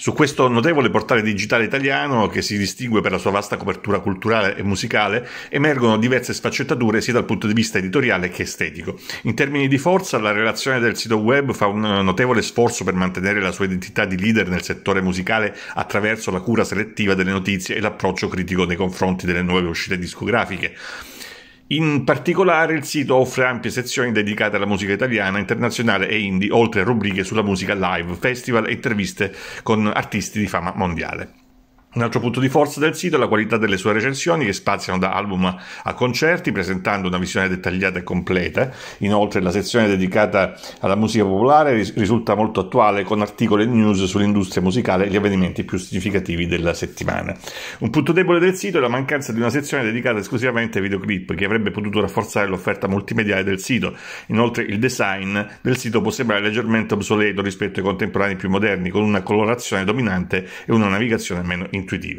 Su questo notevole portale digitale italiano, che si distingue per la sua vasta copertura culturale e musicale, emergono diverse sfaccettature sia dal punto di vista editoriale che estetico. In termini di forza, la relazione del sito web fa un notevole sforzo per mantenere la sua identità di leader nel settore musicale attraverso la cura selettiva delle notizie e l'approccio critico nei confronti delle nuove uscite discografiche. In particolare il sito offre ampie sezioni dedicate alla musica italiana, internazionale e indie, oltre a rubriche sulla musica live, festival e interviste con artisti di fama mondiale. Un altro punto di forza del sito è la qualità delle sue recensioni che spaziano da album a concerti presentando una visione dettagliata e completa. Inoltre la sezione dedicata alla musica popolare risulta molto attuale con articoli e news sull'industria musicale e gli avvenimenti più significativi della settimana. Un punto debole del sito è la mancanza di una sezione dedicata esclusivamente ai videoclip che avrebbe potuto rafforzare l'offerta multimediale del sito. Inoltre il design del sito può sembrare leggermente obsoleto rispetto ai contemporanei più moderni con una colorazione dominante e una navigazione meno intuitive.